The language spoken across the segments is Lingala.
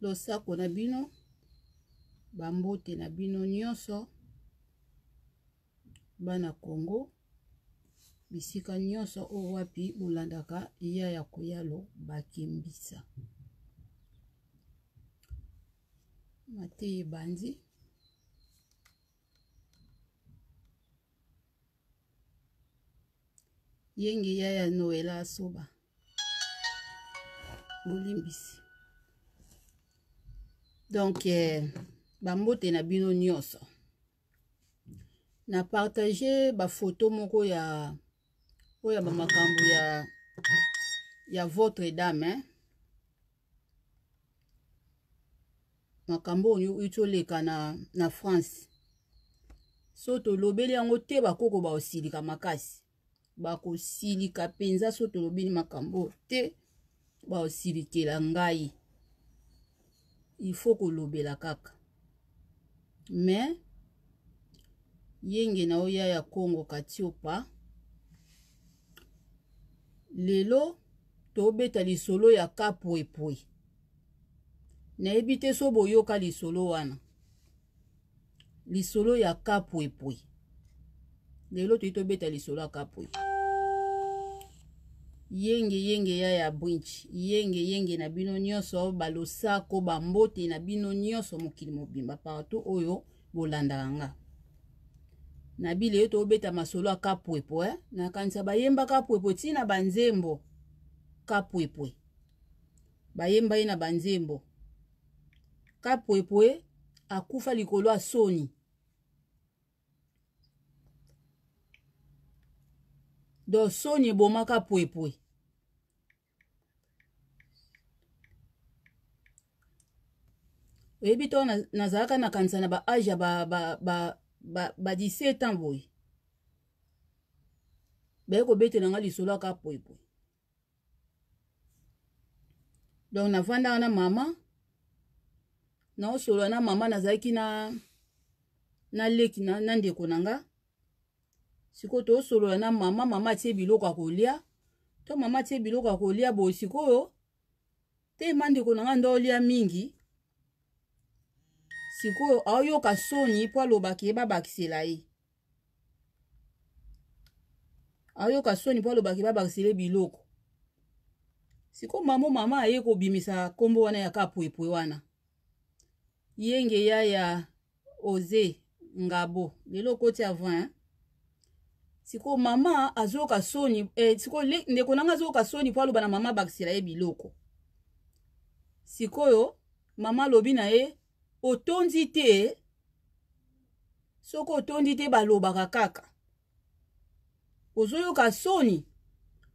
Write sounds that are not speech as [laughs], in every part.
losako na bino bambote na bino nyonso bana kongo bisika nyonso oyo wapi bolandaka ya ya koyalo bakembisa mate ebandi yenge ya ya noela asoba bolimbisi donk eh, bambote na bino nyonso na partage bafoto moko ya oyo bamakambo ya ya votre dame eh? makambo oyo eti oleka na, na france so tolobeli yango te bakoko baosilika makasi bakosilika mpenza so tolobeli makambo te baosilikela ngai ifo kolobela kaka me yenge na oya ya kongo katiopa lelo tobeta lisolo ya kapwepwe nayebi te so boyoka lisolo wana lisolo ya kapwepwe lelo toyi tobeta lisolo ya kapwepwe yenge yenge ya ya bwinchi yenge yenge na bino nyonso balosako bambote na bino nyonso mokili mobimba partout oyo bolandaka nga na bila yo tobeta masolo akapwepwe eh? nakanisa bayemba kapwepwe ntina banzembo kapwepwe bayemba ye na banzembo kapwepwe akufa likolo ya soni donc soni ebomaka pwepwe oyebi to nazalaka nakanisa na baage ya ba 17 ans boye baye kobetela nga lisolo aka pwepwe donc navandaka na mama naosolola na mama nazalaki na, na leki na, na ndeko na nga sikoyo tosolola na mama mama atie biloko ya kolia to mama atie biloko ya kolia boye sikoyo tema ndeko na ngai nde olia mingi sikoyo aoyoka soni mpo alobaki ye babakisela ye ayoka soni mpo alobaki babakisele biloko sikoyo mamo mama aye kobimisa nkombo wana ya kapwepwe wana yenge ya ya oze ngabo lelo okoti avant sikoyo mama azoyoka soni eh, sikoyo ndeko nanga azoyoka soni mpo aloba na mama abakisela ye biloko sikoyo mama alobi na ye otondi te soki otondi te balobaka kaka ozoyoka soni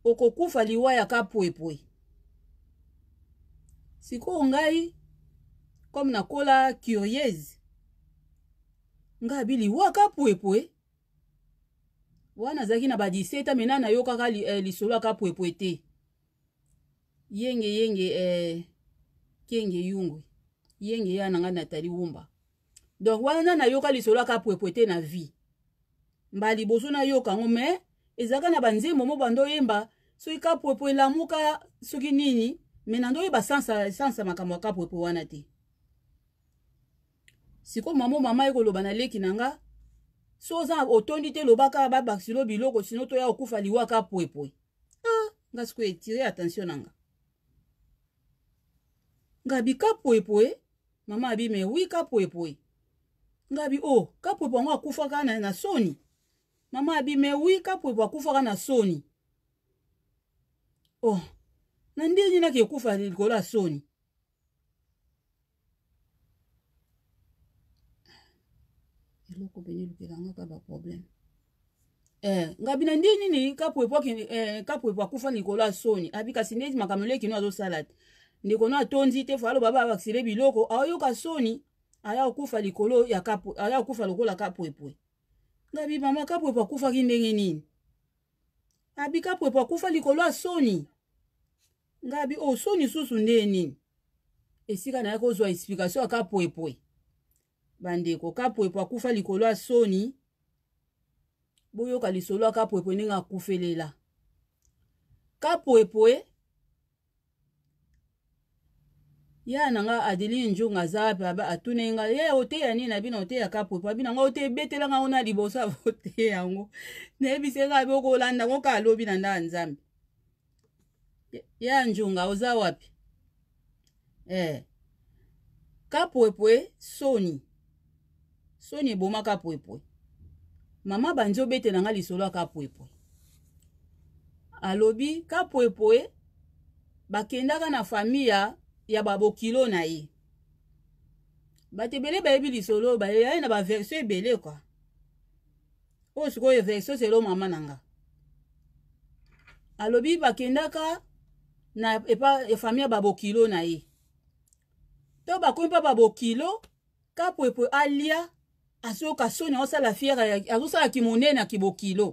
okokufa liwayaka pwepwe sikoyo ngai comme nakola curieuse ngai abi liwaka pwepwe wana azalaki na ba 17 mena nayokaka eh, lisolo aka pwepwe te yenge yenge eh, kenge yungwe yenge ya nanga natali wumba donc wana nayoka lisolo aka pwepwe te na vie mbala liboso nayoka yango me ezalaka na banzembo mo bando oyemba soki kapwepo elamuka soki nini me na ndoyeba sansa, sansa makambo ya kapwepo wana te sikoyo mama mama ekoloba na leki na nga so oza otondi te loba kaka babakisi lo biloko sino toya kokufa liwaka pwepwe ah, nga sikoyo etire attention na nga ngabi ka pwepwe mama abi me wi ka pwepwe ngabi o oh, ka pwepwe yango akufaka na, na soni mama abi me wi ka pwepwe akufaka na soni o oh, na ndenge naki ekufa likolo ya soni biloko beni lukekanga ka baproblème Eh, ngabina ndi nini kapwepo eh, kapwepo akufa likolo asoni abi kasi neti makambo leki no azosala te ndeko no atondi te fo aloba baabakisile biloko aoyoka soni aya okufa likolo ya kapu, aya okufa lokola kapwepwe ngabi mama kapwepo akufaki ndenge nini abi kapwepo akufa likolo asoni ngabi osoni oh, susu nde nini esika na ye kozwa explication ya kapwepwe bandeko kapwepo akufa likolo ya soni boyoka lisolo ya kapwepo ndenge akufelela kapwepwe ya nanga adeline njongo aza wapi aba atuna nga ye oteya nini abi na oteya kapwepwe abi nango ote ebetelanga ngo na liboso aba [laughs] oteya yango nayebisenga abi okolanda ngo ka alobi na ndaa nzambe ya njonga oza wapi eh. e eh. kapwepwe soni soni ebomaka pwepwe mama bandi obetela nga lisolo aka pwepwe alobi kapwepwe bakendaka na famiya ya babokilo na ye bato ebele bayebi lisolo oyo bayaye na baversion ebele kwa oyo sikoyo version selo mama na nga alobi bakendaka na efamiya e babokilo na ye to bakomi mpa babokilo kapwepwe alia azoyoka soni azosala fiere azosalaki monene akibokilo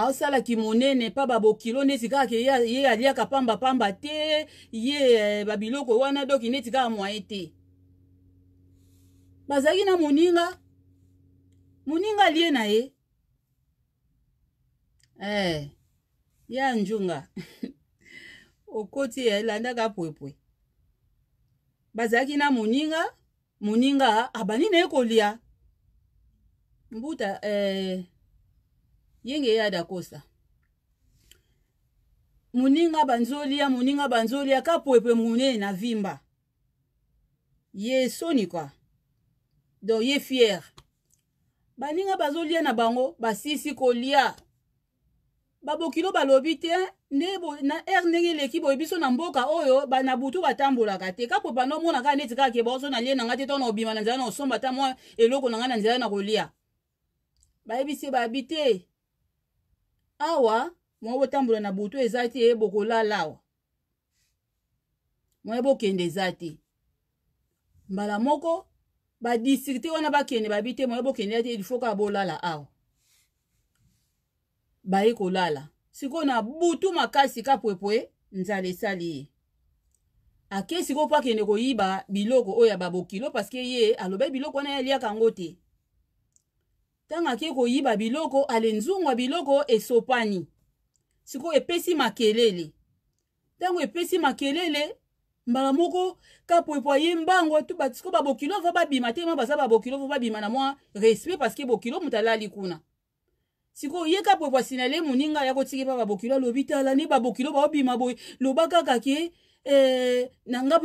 aosalaki monene mpa babokilo neti kaka ye aliaka pambapamba te ye eh, babiloko wana doki neti kaka mwaye te bazalaki na moninga moninga alie na ye eh, ya njonga [laughs] okoti eh, elandaka pwepwe bazalaki na moninga moninga abandi ah, na ye kolia mbuta eh, yenge ye adakosa moninga banzolia moninga banzolia ka pwepwe monene na vimba ye soni kua don ye fiere baninga bazolia na bango basisi kolia babokilo balobi te nde na aire ndenge eleki boye biso na mboka oyo na butu batambolaka te kaka popanda omona kaka neti kaka keba oso nalie na ngai te to na obima na nzela na osomba ta mwa eloko na ngai na nzela na kolia bayebisi babi te awa mwa botambola na butu eza te e bokolala awa mwa e bokende eza te mbala moko badistrikte wana bakende babi te mwa e bokende ya te ilfo kaka bolala awa baye kolala sikoyo na butu makasi kapwepwe nzala esali ye ake sikoyo mpo akende koyiba biloko oyo ya babokilo parceke ye alobai biloko wana ye aliaka yango te ntango ake koyiba biloko alenzungwa biloko esopani sikoyo epesi makelele ntango epesi makelele mbala moko kapwepo aye mbango sikoyo babokilo ava babima te ma baza babokilo ava babima na mwa respect parceke bokilo moto alali kuna sikoyo ye ka boye bwasinale moninga ya kotiki mpa babokilo alobi tala nde babokilo baobima boye loba kaka ke Eh, na nga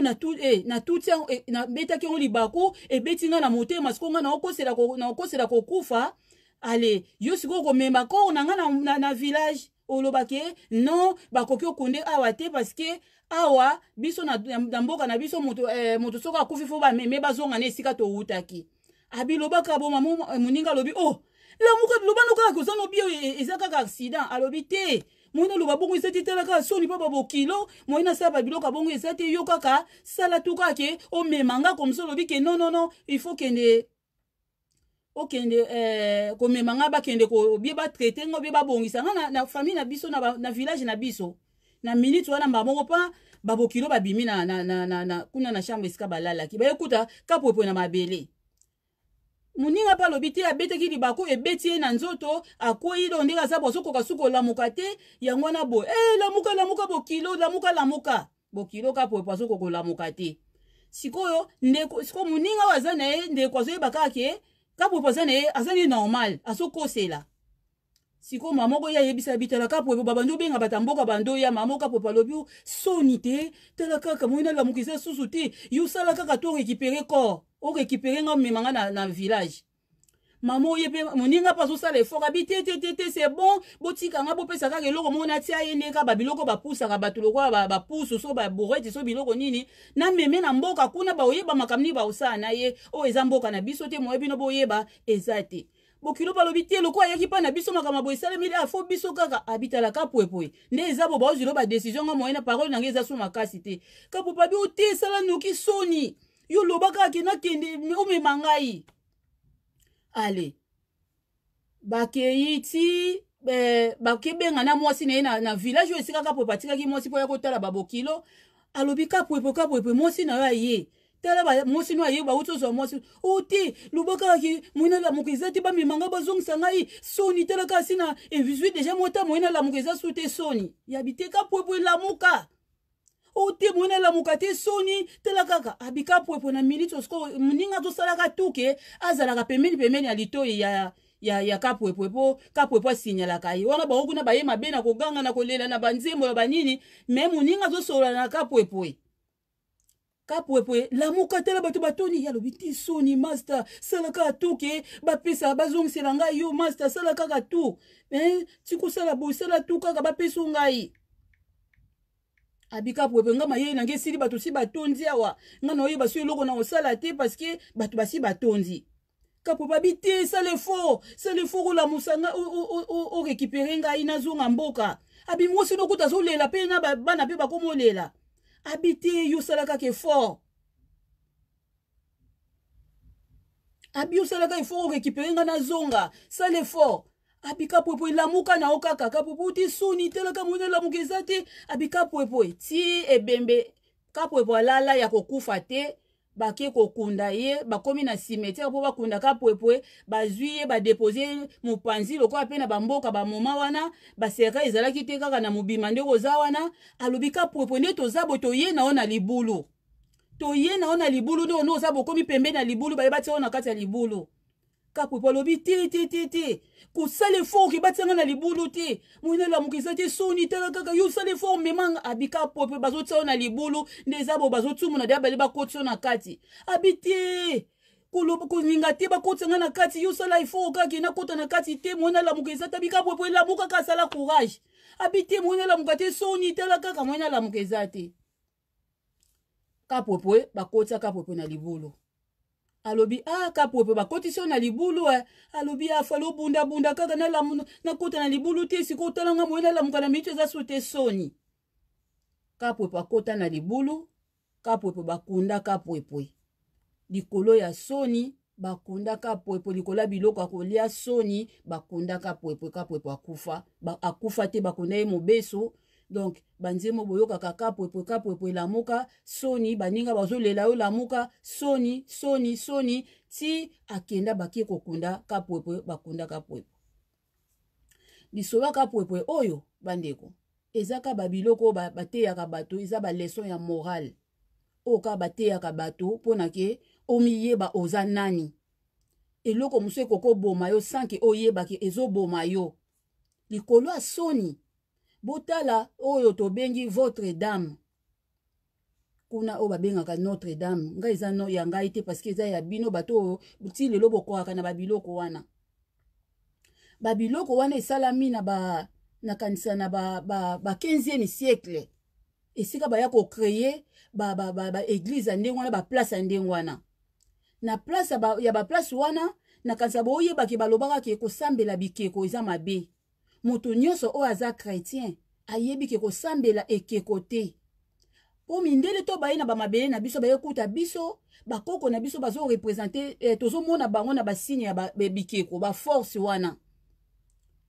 eh, na tuti yango eh, nabetaki yango libaku ebeti nga na motema sikoyo nga naokosela kokufa ale yo sikoyo komema koro na nga na, na, na village olobaki non bakoki okunde awa te parceke awa biso na, na mboka na biso moto, eh, moto soko akufi fo bameme bazonga na esika towutaki abilobaka bo mama moninga alobi o oh, lamuka loba no kaka koza nobi oyo eza kaka accident alobi te moyina aloba bongo eza te tala kaka soni mpo babokilo moyina asala babiloko abongo eza te yo kaka sala tu kake omemanga komso olobi ke nonono ifo kende okende eh, komema nga bakende kobie batraite nga obie babongisa nga na, na famille na biso na, na village na biso na minute wana mbaa moko mpa babokilo babimi na, na, na, na, na, kuna na chambre esika balalaki bayekuta kapwepwe na mabele moninga mpe alobi te abetaki libaku ebeti ye na nzoto akwei do ndenge aza bo azokoka suki olamuka te yango wana boye e eh, lamuka lamuka bokilo lamuka lamuka bokilo ka poepo azokoka olamuka te sikoyo ndeko sikoyo moninga oyo aza na ye ndeko azoyeba kake kapoepo aza na ye aza ne normal azokosela sikoyo mama moko ye ayebisa bitala kapoepo babandi obenga bata mboka bando ya mama moko kapoepo alobi soni te tala kaka moi nalamuka eza susu te yo osala kaka to récupere corps orécupéré nga omema nga na, na village mama oye mpe moninga mpe azosala effort abi te te te te c'est bon botika nga bopesa kaka eloko moko natia ye nde kaka babiloko bapusaka bato lokola bapusu so baborete so biloko nini nameme na mboka kuna baoyeba makambo nini baosala na ye oyo oh, eza mboka na biso te moye bino boyeba eza te bokilo balobi te loko ayaki mpa na biso makambo boye esalemeli afo biso kaka abitalaka pwepwe nde eza bo baozwilo badesizio ngo moye na parole na ngai eza so makasi te kapupa bi ote esala noki soni yo lobaka akende akende omema ngai ale bakei ti eh, bakebenga na mwasi na ye na, na village oyo esika kapwepo atikaki mwasi mpo ya kotala babokilo alobi kapwepo kapwepo mwasi na yo aye tala mwasi no aye bauti ozwa mwasi o te lobaka aki moyina lamuka eza te bamema ngai bazongisa ngai soni tala kasi na evisui deja mota moyina lamuka eza su te soni yabi te kapwepo elamuka otemoye nalamuka te soni tala kaka abika ah, pwepwe na militi osiko ninga tosalaka tuke azalaka pembeni pembeni ya litoi ya ya, ya kapwepwe po kapwepwe asinyalaka ye wana bango kuna baye mabe na koganga na kolela na banzembo ya banini me moninga azosolola na kapwepwe kapwepwe lamuka tala bato batoni yalobi ti soni master sala kaka tu ke bapesa bazongisela ngai yo master sala kaka tu me tikosala boye sala tu kaka bapeso ngai abika pwepe nga mayele nange esili bato si batondi awa nga naoyeba so eloko na kosala te parceke bato basi batondi kapo babi te sala efort sala efort olamusa nga orekipere ngai nazonga mboka abimi osi nokuta azolela mpe na bana mpe bakomolela abi te yo osala kaka efort abi osalaka efort orekipere nga nazonga sala efort abi kapwepo elamuka na yo kaka kapwepo uti suni te laka moine elamuka eza te abi kapwepo ti ebembe kapwepo alala ya kokufa te bake kokunda ye bakomi na cimetière mpo bakunda kapwepwe bazwi ye badepose mopanzi lokola mpe na bamboka bamoma wana baserka ezalaki te kaka na mobima nde koza wana alobi kapwepwe nde toza boye toye na yo na libulu toye na yo na libulu nde ono oza bokomi pembe na libulu bayeba ti yo na kati ya libulu kapu po alobi te te te te kosala effort okebati yanga na libulu te moyina elamuka eza te soni tala kaka yo osala effort memanga abika po mpe bazotiao na libulu nde eza bo bazotumuna de abale bakotio na kati abi te koninga te bakoti yanga na kati yo osala effort kaka nakota na kati te moyina elamuka eza te abika po po elamuka kaka asala courage abi te moyina elamuka te soni tala kaka moyina elamuka eza te kapwepwe bakoti akapwepwe na libulu alobi akapu ah, epe bakotisi oyo na libulu e alobi afali ah, obundabunda kaka nakota na libulu te sikoy otalanga moye nalamuka na minito eza so te soni kapwepe akota na libulu kapwepe bakunda kapwepwe likolo ya soni bakundaka pwepwe likolo ya biloko akolia soni bakundaka pwepwe kapwepwe akufa akufa te bakunda ye mobeso donc banzembo boyokaka kapwepwe kapwepwe lamuka soni baninga bazolela yo lamuka soni soni soni ti akenda bakie kokunda kapwepwe bakunda kapwepwe lisolo ya kapwepwe oyo bandeko eza ka babiloko oyo bateyaka bato eza baleson ya morale oyo kaka bateyaka bato mpona ke omiyeba oza nani eloko mosusu ekoki oboma yo sanke oyebaki ezoboma yo likolo ya soni botala oyo tobengi votre dame kuna oyo babengaka notre dame ngai eza no ya ngai te parceke eza ya bino bato oyo ti lelo bokwaka na babiloko wana babiloko wana esalami na ba na kanisa na ba, ba, ba 15e siècle esika baya kocreye baeglize ya ndenge wana baplace ya ndenge wana na place ya baplace wana na kanisa boyebaki balobaka ke kosambela bikeko eza mabe moto nyonso oyo aza chrétien ayebi ke kosambela ekeko te mpo mindele to baye na bamabele na biso bayokuta biso bakoko na biso bazorepresente eh, tozomona bango na basigne ya bikeko baforce wana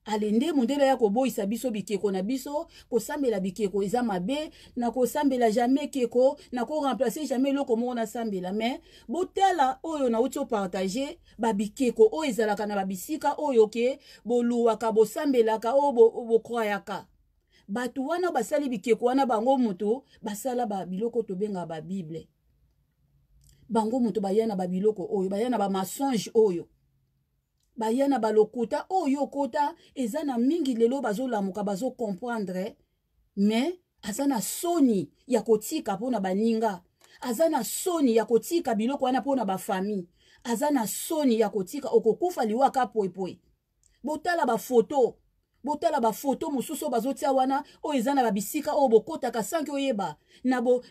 alende mondele ya koboyisa biso bikeko na biso kosambela bikeko eza mabe na kosambela jamais keko na koremplace jamais eloko moko nasambela me botala oyo nauti opartage babikeko oyo ezalaka na babisika oyo ke boluwaka bosambelaka oyo bokrayaka bo bato wana basali bikeko wana bango moto basala babiloko tobengaka babible bango moto baya na babiloko oyo baya na bamasonge oyo ba baya na balokota oyo okota eza na mingi lelo bazolamuka bazokomprendre me aza na soni ya kotika mpona baninga aza na soni ya kotika biloko wana mpona bafami aza na soni ya kotika okokufa liwaka poepoe botala bafoto botala bafoto mosusu oyo bazotia wana oyo eza na babisika oyo bokotaka sanke oyeba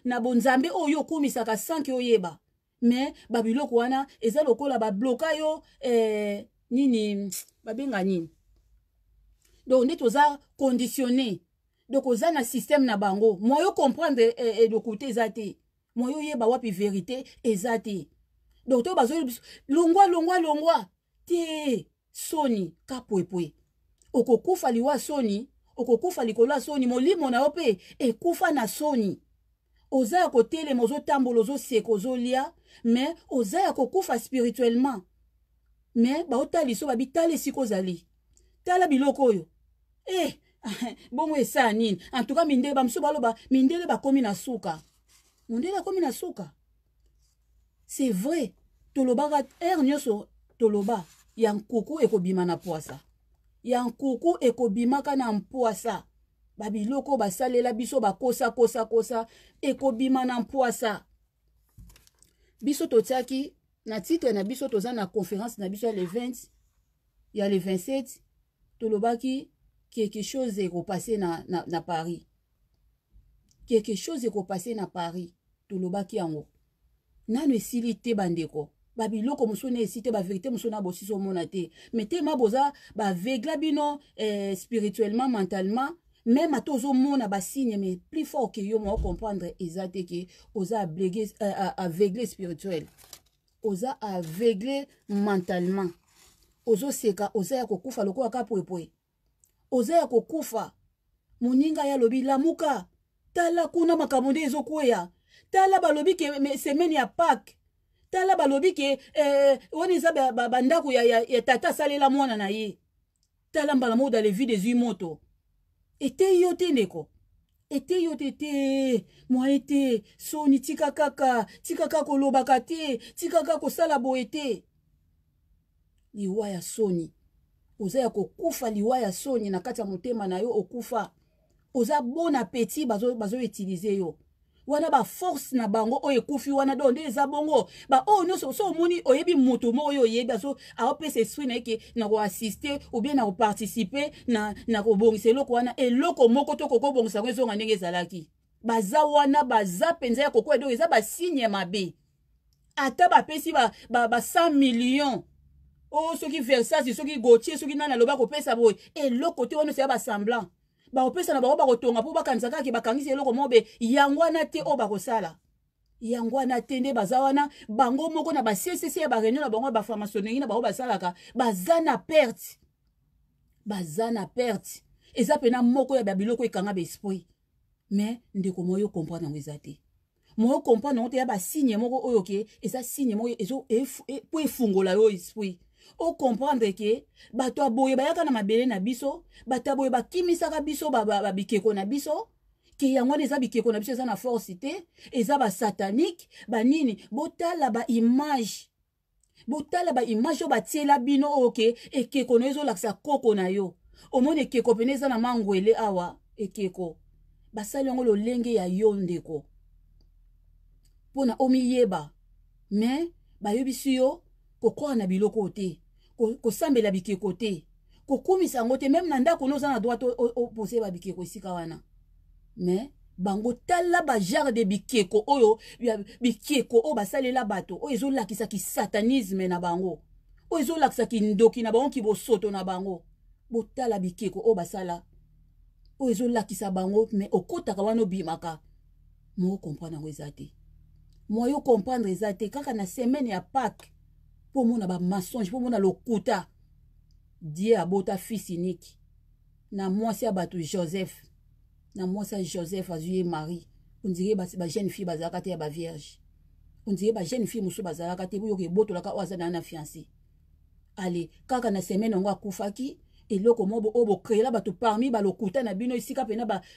na bonzambe oyo okumisaka sanke oyeba me babiloko wana eza lokola babloka yo eh, nini babenga nini donc nde toza conditionné donc oza na systeme na bango moya ocomprendre eloko eh, eh, te eza te moya oyeba wapi vérité eza te donc to bazoyeba biso longwa longwa longwa te soni ka pwepwe okokufa liwa soni okokufa likolo ya soni molimo na yo mpe ekufa na soni oza ya kotelema ozotambola ozoseka ozolia me oza ya kokufa spirituellement me baotala so babi tala esika ozali tala biloko oyo e [laughs] bongo esaya nini antuka mindele bamosusu baloba mindele bakomi na suka mondele akomi na suka c'est vrai tolobaka ere nyonso toloba ya nkuku ekobima na pwasa ya nkuku ekobimaka na mpwasa babiloko basalela biso bakosa kosa kosa ekobima na mpwasa biso totiaki na titre na biso toza na conférence na biso ya le 20 ya le 27 tolobaki quelque chose ekopasse na, na, na paris quelque chose ekopasse na paris tolobaki yango nano esili te bandeko babiloko mosusu na esi te baverité mosusu na bosisi omona te mai tema boza bavegla bino eh, spirituellement mentalement même ata ozomona basigne mai plus fort ke yo mo ocomprendre eza te ke oza avegle spirituel oza aveugle mentalement ozoseka oza ya kokufa lokola ka pwepwe oza ya kokufa moninga ye alobi lamuka tala kuna makambo nde ezokweya tala balobi ke semene ya pake tala balobi ke eh, wana eza bandako ya, ya, ya tata asalela mwana na ye tala mbala moda levi dezwi moto eteyi yo te ndeko ete yo te te mwaye te soni tika kaka tika kaka kolobaka te tika kaka kosala boye te liwa ya soni oza ya kokufa liwa ya soni na kati ya motema na yo okufa oza bon apeti bazoutilize bazo yo wana baforce na bango oyo ekufi wana do nde eza bongo baoyo oh, nyonso so omoni oyebi moto mo oyo oyebi aso aopesa esprit na yeke na koassiste oubien na koparticipe na, na kobongisa eloko wana eloko moko to kokobongisa yango ezonga ndenge ezalaki baza wana baza mpenza ya kokoya do eza basigne ya mabe ata bapesi ba, ba, ba 100 million oyo soki versasi soki gautier soki nani alobi akopesa boye eloko te wana oso ya basemblant bakopesana bango bakotonga mpo bakanisa kaka bakangisi eloko mobe yango wana te oyo bakosala yango wana te nde baza wana bango moko na basesese ya bareunion na bango ya bafarmasoneri na bango basalaka baza na perte baza na perte eza mpena moko ya babiloko ekanga baesprit me ndeko moko yokomprendre yango eza te moyo komprendre yango te ya basigne moko oyo ke eza signe moko mpo e, efungola yo esprit okomprendre ke bato aboye bayaka na mabele na biso bato aboye bakimisaka biso babikeko ba, ba, na biso ke yango wana eza bikeko na biso eza na force te eza basatanike banini botala baimage botala baimage oyo batiela bino oyo ke ekeko na yo ezolakisa koko na yo omoni ekeko pene eza na mangwele awa ekeko basali yango lolenge ya yo ndeko mpo na omiyeba me bayebiso yo kokɔra na biloko te kosambela bikeko te kokumisa yango te meme na ndako no oza na droit opose babikeko esika wana me bango tala bagere de bikeko oyo bikeko oyo basalela bato oyo ezolakisa kisatanisme na bango oyo ezolakisa kindoki na bango kibosoto na bango botala bikeko oyo basala oyo ezolakisa bango me okotaka wana obimaka moko komprendre yango eza te mwayo komprendre eza te kaka na semaine ya pake pour mon aba bamasonge pour mon lokuta die abota fils unique na moi se abatu joseph na moi c'est joseph azwi ye marie ba jeune fille bazalaka vierge on dirait ba jeune fille musu beau te boyoka ebotolaka oyo ka wazana na fiancé ale kaka na semaine koufaki, et eloko obo krela ba bato parmi lokuta na bino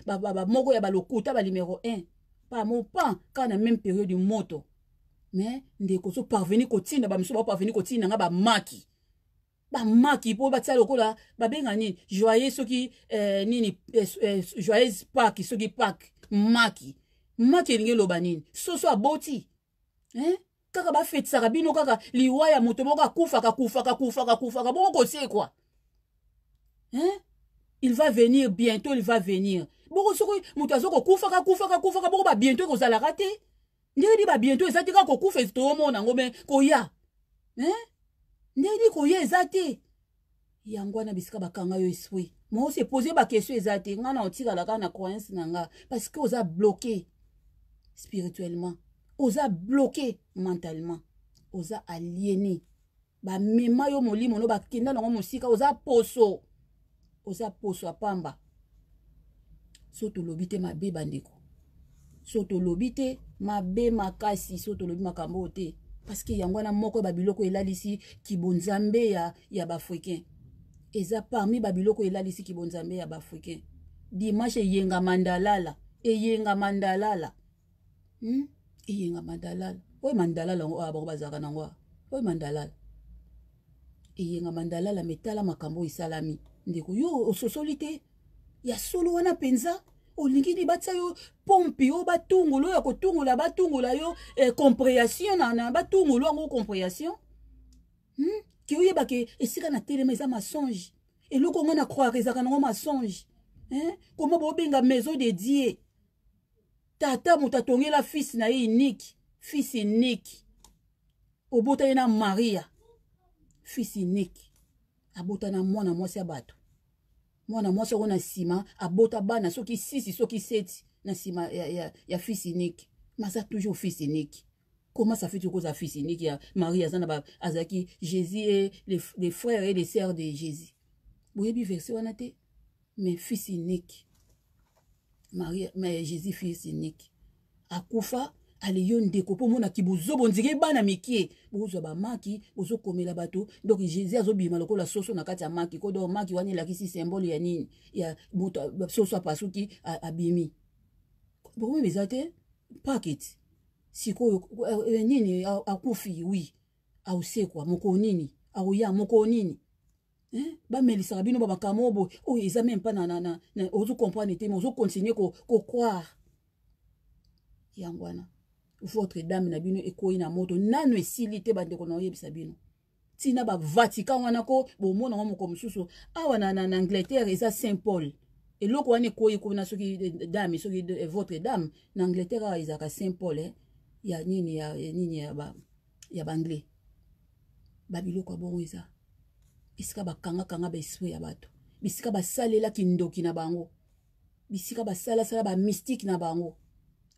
ba ba moko ya lokuta ba numéro 1 pan quand na même période du moto me ndeko ozoparveni kotinda bamisu baoparveni kotinda nga bamaki bamaki mpo batia lokola babenga nini joye soki eh, nini eh, eh, joyeuse park soki park maki maki elingi eloba nini soso aboti eh? kaka bafetisaka bino kaka liwa ya moto moko akufaka kufaka kufaka kufaka bongo kosekwa hein eh? il va venir bientôt il va venir bongo soki moto azokokufaka kufaka kufaka bongo babientôt ekozalaka te ndenge di babiento eza te kaka kokufa ezi toomona yango me koya ndenge di koya eza te yango wana bisika bakanga yo esprit mo osepose bakestio eza te ngai na otikala kaka na croyance na nga parce que oza bloke spirituellement oza bloke mentalement oza aliéné bamema yo molimo no bakenda nango mosika oza poso oza poso apamba so tolobi te mabe bandeko so tolobi te mabe makasi so tolobi makambo oyo te parceke yango wana moko ya babiloko elalisi kibonzambe ya, ya baafricain eza parmi babiloko elalisi kibonzambe ya baafricain dimashe eyengama ndalala eyengama ndalala hmm? eyengama ndalala oyo mandalala yango oyo bango bazalaka nango oyo mandalala eyengama ndalala me tala makambo oyo esalami ndeko yo ososoli te ya solo wana mpenza olingi ni batia yo pompe oyo batungula oyo ya kotungula batungula yo eh, comprehension na na batungula yango comprehension hmm? ke oyeba ke esika na telema eza masonge eloko yango na croire ezaka nango masonge koma bobenga maison de die tata moto atongela fils na ye unike fils unike obota ye na maria fils unike abota na mwana mwasi ya bato mwana mwasi oko na nsima abota bana soki sisi soki seti na nsima ya, ya, ya fils unique mais ça toujours fils unique comment ça fait toujours cause fils unique ya marie aza na ba azalaki jésus et les, les frères et les sœurs de jésus boyebi verse wana te mais fils unique marie mais jésus fils unique akufa aleyo ndeko mpo monaki bozobondike bana mike bozwa bamaki bozokomela bato donc jésus azobima lokola soso na kati ya maki kodon maki wana elakisi symbole ya nini ya moto soso apasuki abimi bokomi eh, eh, oh, eza te paket sikoyo nini akufi wi ausekwa mokolo nini aoya mokolo nini bamelisaka bino bamakambo oyo boye oyo eza meme mpa ozocomprendre te me ozocontinue kocroire yango wana votre dame na bino ekoyi na moto nano esili te bandeko na oyebisa bino ntina bavatican wana ko bomona ngo moko mosusu awa na, na, na angleterre eza saint paul eloko wana ekoyi komona soki dame soki eh, votre dame na angleterre awa ezalaka saint paul eh? ya nini ya, ya, nini ya, ba, ya banglais babiloko ya bongo eza bisika bakangakanga baesprit ya bato bisika basalelaki ndoki na bango bisika basalasala bamystike na bango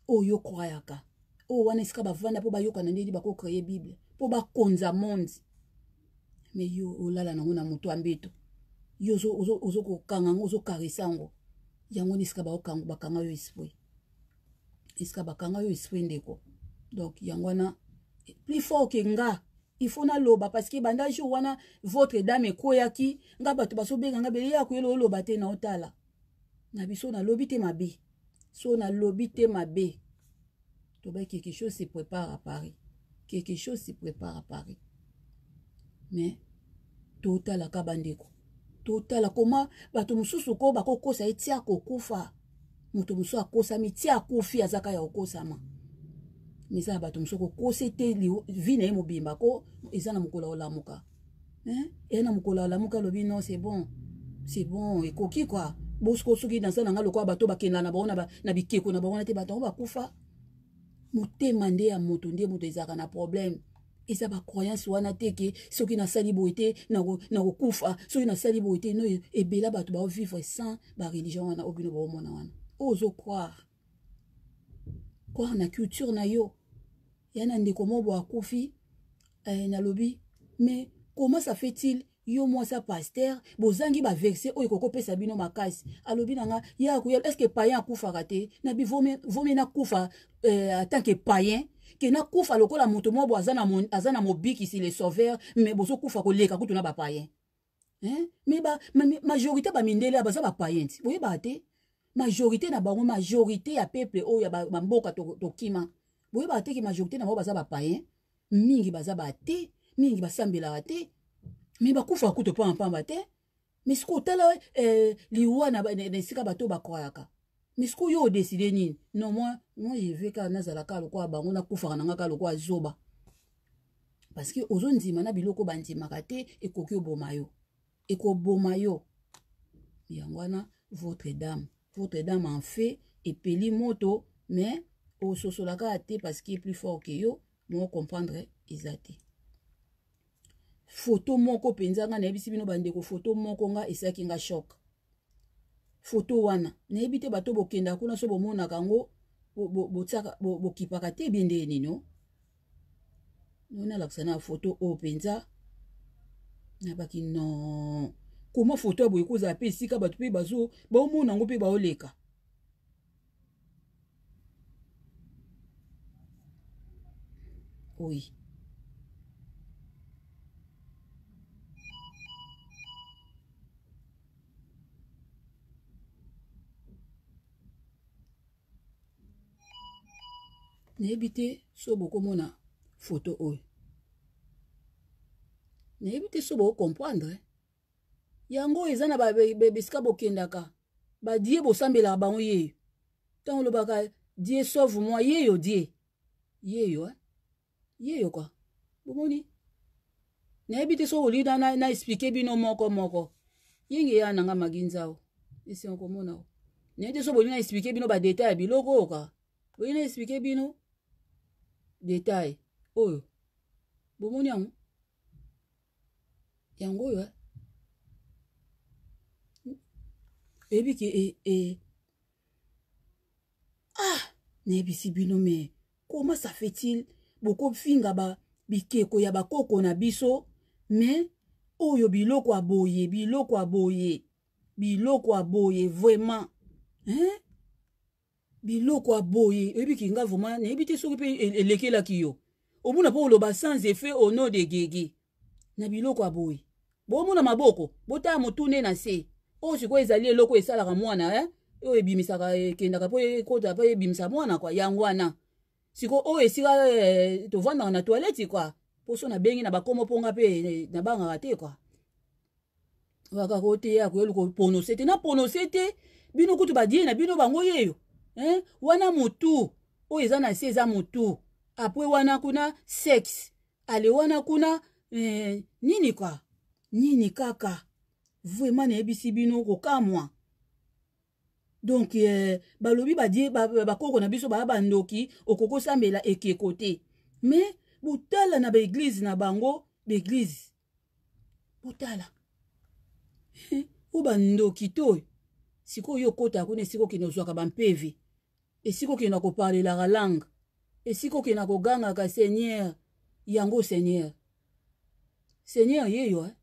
oyo oyokwayaka oyo oh, wana esika bavanda mpo bayokana ndeni bakocreye bible mpo bakonza mondi me yo olala nango na moto ya mbeto yo ozokokanga yango ozokarisa yango yango ni esika bakanga yo esprit esika bakanga yo esprit ndeko donc yango wana plus fort ke nga ifo naloba parceke banda jour wana votre dame ekweyaki nga bato bazobeka nga bele ya koyela oloba te na otala na biso nalobi te mabe so nalobi te mabe toba quelque chose se prépare à Paris quelque chose se prépare à Paris mais totalaka bandeko totala koma bato mosusu ko bakokosa ye tia kokufa moto mosusu akosami tia akufi azaka ya kokosama me eza na bato mosusu kokosi te vi na ye mobimba ko eza na mokolo olamuka eza na mokolo alamuka alobi non c'est bon c'est bon ekoki kua bosokosoki naza nanga lokola bato bakenda na bango na bikeko na bango na te bato yango bakufa motema nde ya moto nde moto ezalaka na probleme eza bacroyance wana te ke soki nasali boye te nakokufa soki nasali boye te no ebela bato baovivre sans bareligion wana oyo bino baomona wana oyo ozocroire croire na culture na yo ya na ndeko moko boye akufi eh, nalobi mais comment ça fait-il yo mwasi paster bozangi baverse oyo ekoki opesa bino makasi alobi na nga ye akoya estce payen akufaka te nabi vomi nakufa euh, atanke payen ke nakufa lokola moto moko bo aza na mobikisi le sauveur me bozokufa koleka kutu na bapayen eh? me ba, ma, majorité bamindele baza bapayen ti boyebaka te majorité na bango majorité ya peuple oyo ya bamboka tokima to boyebaka te ke majorité na bango baza bapayen mingi baza bate mingi basambelaka te me bakufa kutu mpo na pamba te me sikoyo otala eh, liwa na, na, na esika bato bakwayaka me sikoyo yo odeside nini non moi moi jeve kaka nazalaka lokola bango nakufaka nanga kaka lokola zoba parceke ozondima na biloko bandimaka te ekoki oboma yo ekoboma yo yango wana votre dame votre dame en fait epeli moto mais ososolaka te parceke plus fort ke yo mo comprendre eza te foto moko mpenza nga nayebisi bino bandeko foto moko nga esaki nga shok foto wana nayebi te bato bokenda kuna so bomonaka yango bokipaka te ebende nino nonalakisa na foto oyo mpenza nabaki non koma foto ya boye kozala pe esika bato mpe baomona yango mpe baoleka oyi oui. nayebi te so bokomona foto oyo nayebi te so bokomprendre yango eza na bisika bokendaka badie bosambelaka bango yeyo ntango olobaka die sauve moi yeyo die yeyo eh? yeyo kua bomoni nayebi te so oli na, na explike bino moko moko yenge ya nanga maginzao esengo komona o nayebi te so boli na explike bino badetail ya biloko oyo kaka boli na explike bino detail oyo oh. bomoni yango yango oyo oh, oyebiki e, e. ah nayebisi bino me koma safetil bokofinga ba bikeko ya bakoko na biso me oyo oh, biloko ya boye biloko ya boye biloko ya boye vraiment hein? biloko aboye oyebi kinga vraimen nayebi te soki mpe e-, elekelaki yo omona mpo oloba sans effet au nom de gege na biloko aboye bomona maboko botala motune na se oyo oh, sikoyo ezali eloko esalaka mwana eh? oyo ebimisaka ekendaka mpo ekota mpo ebimisa mwana kua yango wana siko oyo esika eh, tovandaka na toilette kua poso nabengi na bakomo mponga mpe eh, nabangaka te kua wakaka oteya koyeluka ponose te na ponose te bino kutu badie na bino bango yeyo eh? wana motu oyo eza na se eza motu apres wana kuna sexe ale wana kuna eh, nini ka nini kaka vraimen nayebisi bino kokamwa donk eh, balobi badie bakoko ba, na biso baya bandoki okoki kosambela ekeko te me botala na baeglize na bango baeglize botala o bandoki to sikoyo okota kuna esika okende ozwaka bampeve esika okenda koparlelaka langue esika okenda kogangaka seigneur yango seigneur seigneur yeyo eh?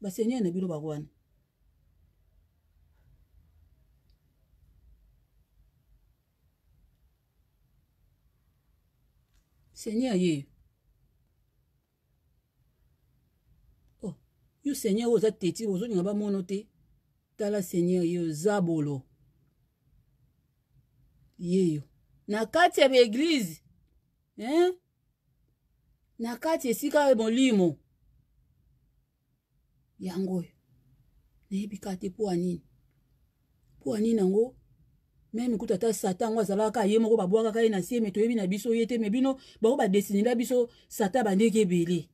baseigneur na bino bakwana seigneur yeyo oh yo seigneur oyo oza teti ozolinga bamono te tala seigneur yeyo oza bolo yeyo na kati ya baeglize eh? na kati esika ya molimo yango oyo nayebika te mpo anini mpo anini yango meme kuta ata satan yango azalaka ye moko babwakaka ye na sie me toyebi na biso ye te me bino bango badesinela biso satan bandeki ebele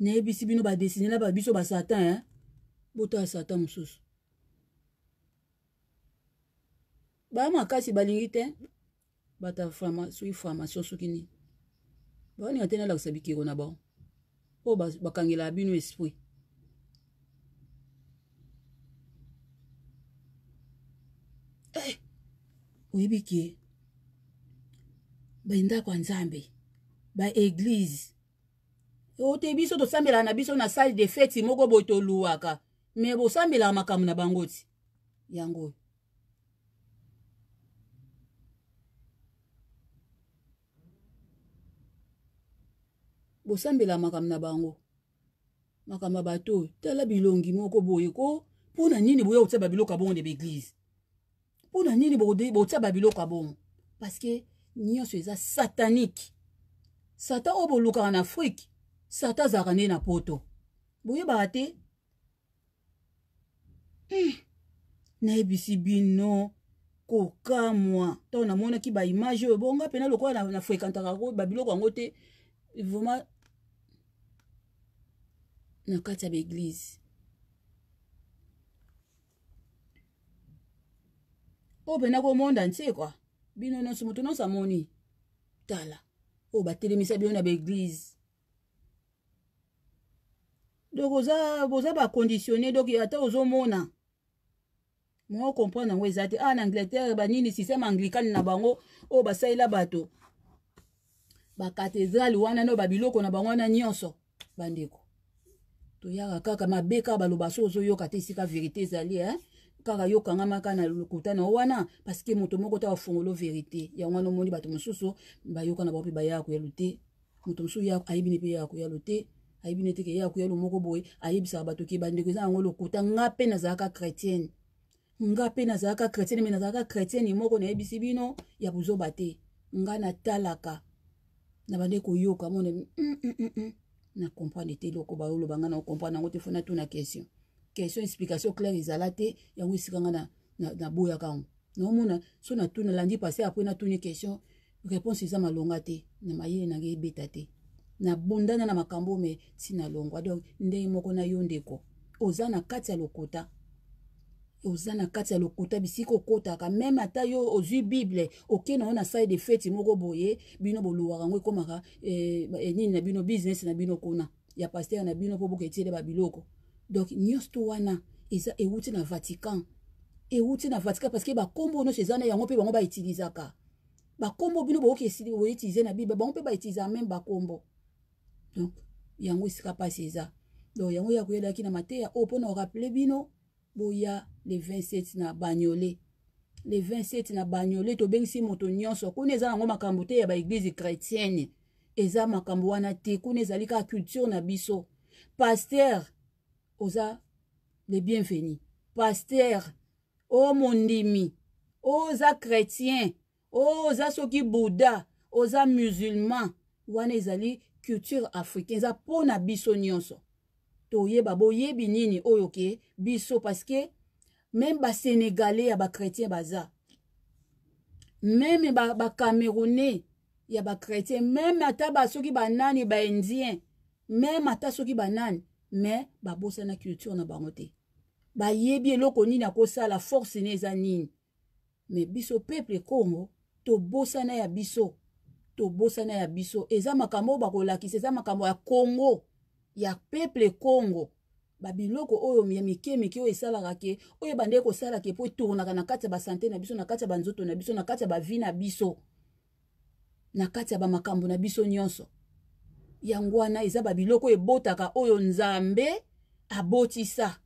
nayebisi bino badesinela biso basatan eh? botala satan mosusu bamakasi balingi te bata soki formation soki nini baoninga te nalakisa bikeko na bango oyo bakangela bino esprit eh, oyebi ke bandako ya nzambe baeglize e, ote biso tosambelaka na biso na salle de fete moko boye toluwaka me bosambelaka makambo na bango ti yango oyo bosambela makambo na bango makambo ya bato oyo tala bilongi moko boye ko mpo na nini boya kotia babiloko abongo na baeglize mpo na nini botia babiloko abongo parceke nyonso eza satanike satan oyo bolukaka na afrike satan azalaka nde na poto boyebaka te hmm. nayebisi bino kokamwa ntango namonaki baimage oyo bonga mpena lokola nafrekantaka babiloko yango te vraimen na kati ya baeglize oyo mpenda komonda ntie kua bino nyonso moto nyonso amoni tala oyo batelemisa bino na baeglize donc oza boza baconditionne donc ata ozomona moko comprendre yango eza te awa ah, na angleterre banini systeme anglicane na bango oyo basalela bato bakathedrale wana no babiloko na bango wana nyonso bandeko toyaka kaka mabe kaka baloba so ozoyoka te esika verité ezali e eh? kaka yokanga maka na lokuta na wana parceke moto moko ta bafungolo verité yango wana omoni bato mosusu bayoka na bao mpe bayaka koyalo te moto mosusu ayebini mpe yaka koyalo te ayebi ne teke yaka koyalo moko boye ayebisaka bato ke bandeko eza yango lokuta nga mpe nazalaka chrétienne nga mpe nazalaka chrétienne me nazalaka chrétienne moko nayebisi bino ya bozoba te nga natalaka na bande koyoka mone mm -mm -mm. mm. na comprendre te eloko baoloba nga na ocomprendre yango te fo natuna question question explication claire ezala te yango esika nga naboyaka yango naomona so natuna landi passé apres natuni question réponse eza malonga te na mayele nanga ebeta te nabondana na makambo me ntina longwa donc ndenge moko na yo ndeko oza na kati ya lokota oza na kati ya lokuta bisika okotaka meme ata yo ozwi bible oke na yo na sale de fete moko boye bino boluwaka yango ekomaka eh, eh, nini na bino business na bino kuna ya paster na bino mpo boka etiele babiloko donc nyonso to wana eza ewuti na vatican ewuti na vatican parceke bakombo nyonso eza na yango mpe bango baetilizaka bakombo bino boyoki boutilize na bible bango mpe bautiliza meme bakombo donc yango esika mpasi eza donc yango ya koyelaki na mateya oyo oh, mpona oraple bino boya le 27 na bagnole le 27 na bagnole tobengisi moto nyonso kuna eza nango makambo te ya baeglize chrétienne eza makambo wana te kuna ezali kaka culture na biso paster oza le bienvenu paster o mondimi oza chrétien oza soki buda oza musulman wana ezali culture africaine eza mpo na biso nyonso toyeba boyebi nini oyo ke biso parceke meme basénégalais ya bakretien baza meme bacamerounais ba ya bakretien meme ata basoki banani baindien meme ata soki banani me babosana culture na bango te bayebi eloko nini akosala force ne eza nini me biso peuple congo tobosana ya biso tobosana ya biso eza makambo oyo bakolakisa eza makambo ya congo ya peuple congo babiloko oyo ya mike mike oyo esalaka ke oyo bandeke kosalaka mpo etournaka na kati ya basante na biso na kati ya banzoto na biso na kati ya bavi na biso na kati ya bamakambo na biso nyonso yango wana eza babiloko oyo ebotaka oyo nzambe abotisa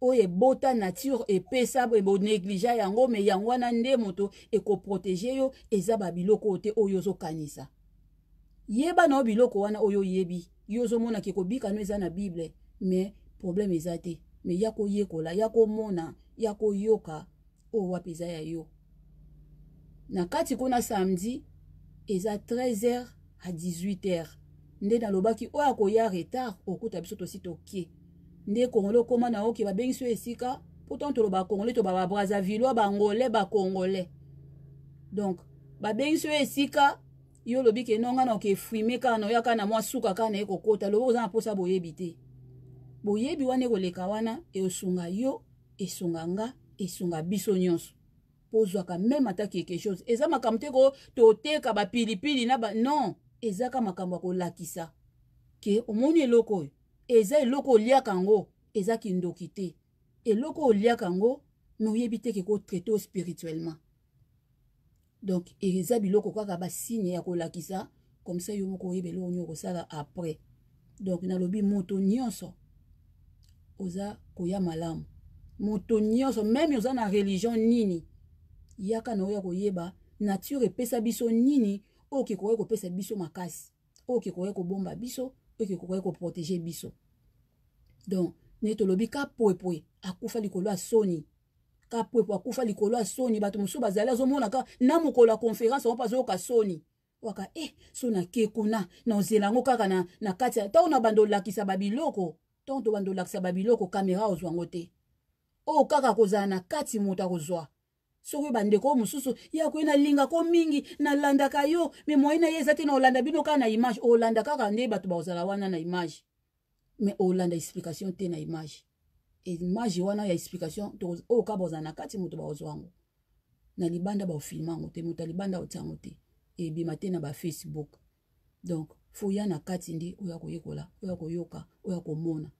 oyo ebota nature epesa boneglija yango me yango wana nde moto ekoprotege yo eza babiloko oyo te oyo ozokanisa yeba na yo biloko wana oyo oyebi yo ozomona ke kobikano eza na bible me probleme eza te me ya koyekola ya komona ya koyoka oyo wapi eza ya yo na kati kuna samedi eza 13h à 18h nde nalobaki oyo akoya retard okuta biso tosi toke nde kongole okóma na oke babengi so esika pourtant toloba bakongole toba babrazavillois bangolais bakongolais donc babengi so esika yo olobi ke no ngai na okefrime kaka na oya kaka na mwa suka kaka na ye kokota lobi oza na mposa boyebi te boyebi wana ekoleka wana eosunga yo esunga nga esunga biso nyonso pozwaka meme ata quelque chose eza makambo te ko toteka bapilipili na ba non eza ka makambo ya kolakisa ke omoni eloko oyo eza eloko oliaka yango eza kindoki te eloko oliaka yango me oyebi te ke kotraite o spirituellement donc eza biloko kaka basigne ya kolakisa comme ça yo moko oyeba eloko nini okosala après donc nalobi moto nyonso oza koya malamu moto nyonso meme oza na religion nini yaka na oya koyeba nature epesa biso nini oyo oke kokoki kopesa biso makasi oyo oke kokoki kobomba biso oyo oke kokoki koprotege biso donc ne tolobi ka poepoe akufa likolo ya soni ka pwepo akufa likolo ya soni bato mosusu bazali azomona ka na mokolo ya konference ango mpo azoyoka soni waka e eh, so nake kuna naozela yango kaka na, na kati ntango na bandolakisa babiloko ntango tobandolakisa babiloko kamera ozwa yango te oyo kaka kozala na kati moto akozwa soki bandeko mosusu ya koye nalingako mingi nalandaka yo me moye na ye eza te na olanda bino kaka na image olanda kaka nde bato bakozala wana na image me olanda explication te na image image wana ya explication oyo ka bozala na kati moto bakozwa yango na libanda baofilma yango te moto ya libanda aotia yango te ebima te na bafacebook donc foya na kati nde oya koyekola oya koyoka oya komona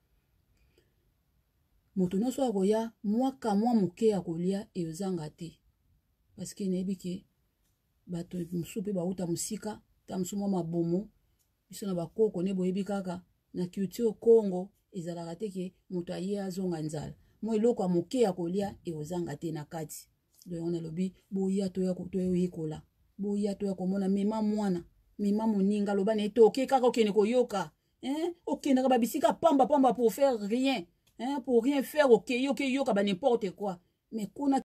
moto nyonso ya koya mwaka mwa moke ya kolia ezanga te parceke nayebi ke bato mosusu mpe bauta mosika ta mosusu mwa mabomo biso na bakoko ne boyebi kaka na culture congo ezalaka te ke moto aye azonga nzala mo eloko ya moke ya kolia ekozanga te na kati donk nalobi boya toyekola boya toya komona mema mwana mema moninga aloba na ye te oke kaka okende koyoka okendaka babisika pamba pamba pour faire rien pour rien faire okeyoki oyoka banimporte quoi mais kuna